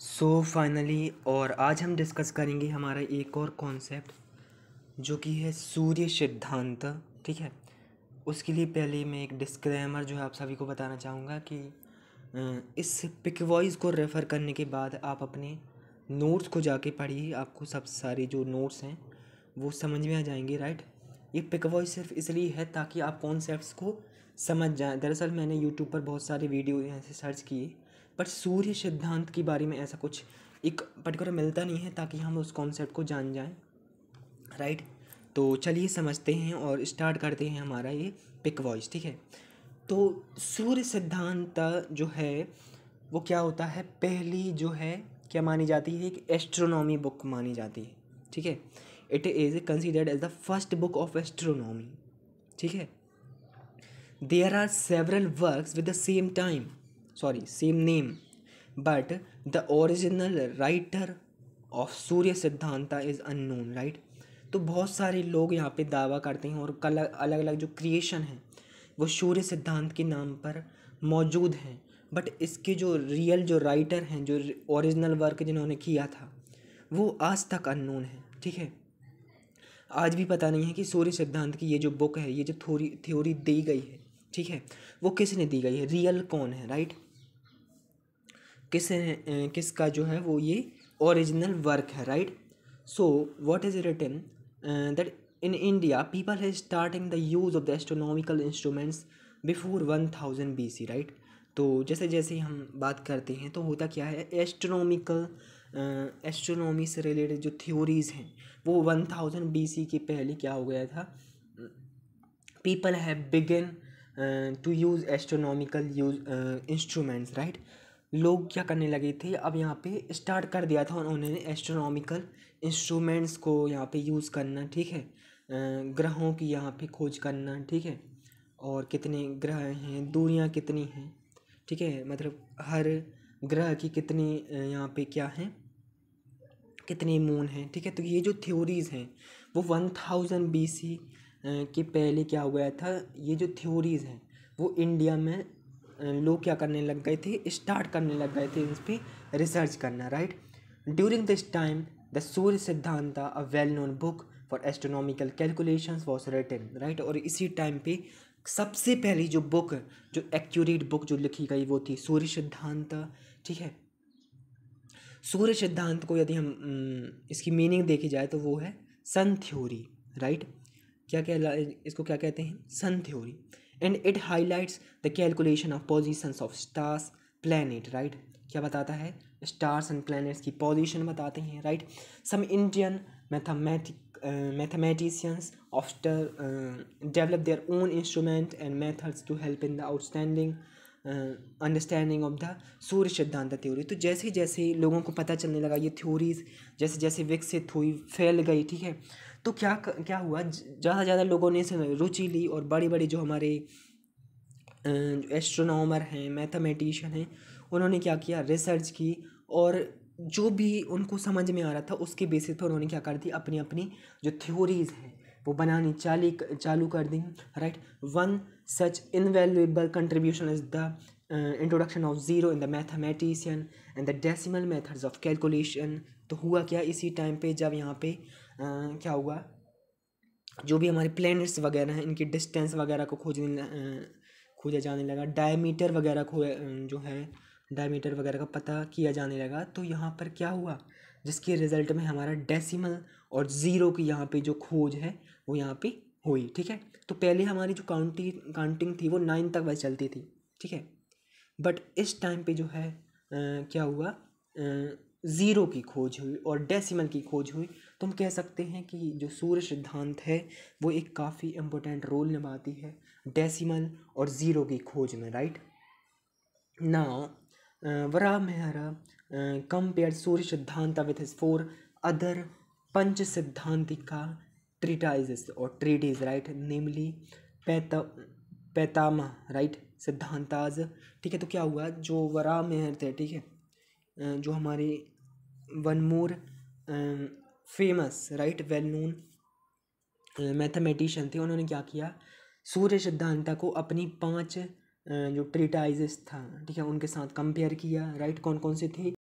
सो so, finally और आज हम डिस्कस करेंगे हमारा एक और कॉन्सेप्ट जो कि है सूर्य सिद्धांत ठीक है उसके लिए पहले मैं एक डिस्क्लेमर जो है आप सभी को बताना चाहूँगा कि इस पिक वॉइस को रेफ़र करने के बाद आप अपने नोट्स को जाके पढ़िए आपको सब सारे जो नोट्स हैं वो समझ में आ जाएंगे राइट ये पिक वॉइस सिर्फ इसलिए है ताकि आप कॉन्सेप्ट को समझ जाएँ दरअसल मैंने यूट्यूब पर बहुत सारे वीडियो यहाँ से सर्च किए बट सूर्य सिद्धांत के बारे में ऐसा कुछ एक पर्टिकुलर मिलता नहीं है ताकि हम उस कॉन्सेप्ट को जान जाएं राइट तो चलिए समझते हैं और स्टार्ट करते हैं हमारा ये पिक वॉइस ठीक है तो सूर्य सिद्धांत जो है वो क्या होता है पहली जो है क्या मानी जाती है एक एस्ट्रोनॉमी बुक मानी जाती है ठीक है it is considered as the first book of astronomy ठीक है there are several works with the same time sorry same name but the original writer of Surya Siddhanta is unknown right तो बहुत सारे लोग यहाँ पे दावा करते हैं और कल अलग अलग जो क्रिएशन हैं वो सूर्य सिद्धांत के नाम पर मौजूद हैं बट इसके जो रियल जो राइटर हैं जो ओरिजिनल वर्क जिन्होंने किया था वो आज तक अननोन है ठीक है आज भी पता नहीं है कि सूर्य सिद्धांत की ये जो बुक है ये जो थ्योरी थ्योरी दी गई है ठीक है वो किसने दी गई है रियल कौन है राइट किस किसका जो है वो ये ओरिजिनल वर्क है right so what is written that in India people है starting the use of the astronomical instruments before one thousand B C right तो जैसे जैसे हम बात करते हैं तो होता क्या है एस्ट्रोनॉमिकल एस्ट्रोनॉमी से रिलेटेड जो थ्योरीज़ हैं वो वन थाउजेंड बी सी के पहले क्या हो गया था people have begin to use astronomical use instruments right लोग क्या करने लगे थे अब यहाँ पे स्टार्ट कर दिया था उन्होंने एस्ट्रोनॉमिकल इंस्ट्रूमेंट्स को यहाँ पे यूज़ करना ठीक है ग्रहों की यहाँ पे खोज करना ठीक है और कितने ग्रह हैं दूरियाँ कितनी हैं ठीक है मतलब हर ग्रह की कितनी यहाँ पे क्या है कितने मून हैं ठीक है तो ये जो थ्योरीज़ हैं वो वन थाउजेंड बी सी के पहले क्या हुआ था ये जो थ्योरीज़ हैं वो इंडिया में लोग क्या करने लग गए थे स्टार्ट करने लग गए थे इस पर रिसर्च करना right during this time the Surya Siddhant a well known book for astronomical calculations was written right और इसी टाइम पे सबसे पहली जो बुक जो एक्यूरेट बुक जो लिखी गई वो थी सूर्य सिद्धांत ठीक है सूर्य सिद्धांत को यदि हम हम्म, इसकी मीनिंग देखी जाए तो वो है सन थ्योरी राइट क्या कहला इसको क्या कहते हैं sun theory and it highlights the calculation of positions of stars planet right क्या बताता है स्टार्स एंड प्लानट्स की पोजिशन बताते हैं right some Indian mathematic mathematicians after develop their own instrument and methods to help in the outstanding understanding of the Surya Siddhant theory तो जैसे जैसे लोगों को पता चलने लगा ये थ्योरीज जैसे जैसे विकसित हुई फैल गई ठीक है तो क्या क्या हुआ ज़्यादा से ज़्यादा लोगों ने रुचि ली और बड़े बड़े जो हमारे एस्ट्रोनॉमर हैं मैथमेटिशियन हैं उन्होंने क्या किया रिसर्च की और जो भी उनको समझ में आ रहा था उसके बेसिस पर उन्होंने क्या कर दी अपनी अपनी जो थ्योरीज हैं वो बनानी चाली चालू कर दी right one such invaluable contribution is the introduction of zero in the mathematician and the decimal methods of calculation तो हुआ क्या इसी टाइम पे जब यहाँ पे क्या होगा जो भी हमारे प्लैनेट्स वगैरह हैं इनकी डिस्टेंस वगैरह को खोजने खोजा जाने लगा डायमीटर वगैरह को जो है डायमीटर वगैरह का पता किया जाने लगा तो यहाँ पर क्या हुआ जिसके रिज़ल्ट में हमारा डेसिमल और ज़ीरो की यहाँ पे जो खोज है वो यहाँ पे हुई ठीक है तो पहले हमारी जो काउंटी काउंटिंग थी वो नाइन तक वह चलती थी ठीक है बट इस टाइम पे जो है आ, क्या हुआ आ, ज़ीरो की खोज हुई और डेसिमल की खोज हुई तो हम कह सकते हैं कि जो सूर्य सिद्धांत है वो एक काफ़ी इम्पोर्टेंट रोल निभाती है डेसिमल और ज़ीरो की खोज में राइट ना वरा Mehra compare Surya Siddhant with his four other Panch Siddhantika treatise और ट्रीडीज राइट नेमली पैता पैतामा राइट सिद्धांताज ठीक है तो क्या हुआ जो वरा मेहर थे ठीक है जो हमारी one more famous right well known mathematician थे उन्होंने क्या किया सूर्य सिद्धांता को अपनी पांच जो ट्रिटाइजेस था ठीक है उनके साथ कंपेयर किया राइट कौन कौन से थे